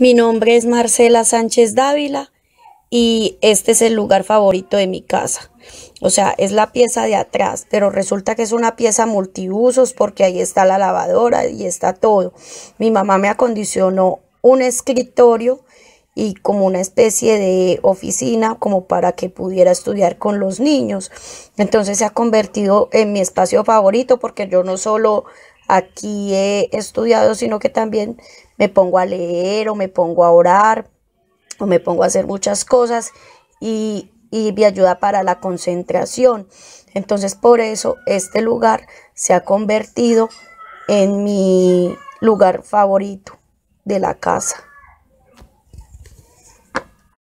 Mi nombre es Marcela Sánchez Dávila y este es el lugar favorito de mi casa. O sea, es la pieza de atrás, pero resulta que es una pieza multiusos porque ahí está la lavadora y está todo. Mi mamá me acondicionó un escritorio y como una especie de oficina como para que pudiera estudiar con los niños. Entonces se ha convertido en mi espacio favorito porque yo no solo aquí he estudiado, sino que también me pongo a leer o me pongo a orar o me pongo a hacer muchas cosas y, me ayuda para la concentración. Entonces por eso este lugar se ha convertido en mi lugar favorito de la casa.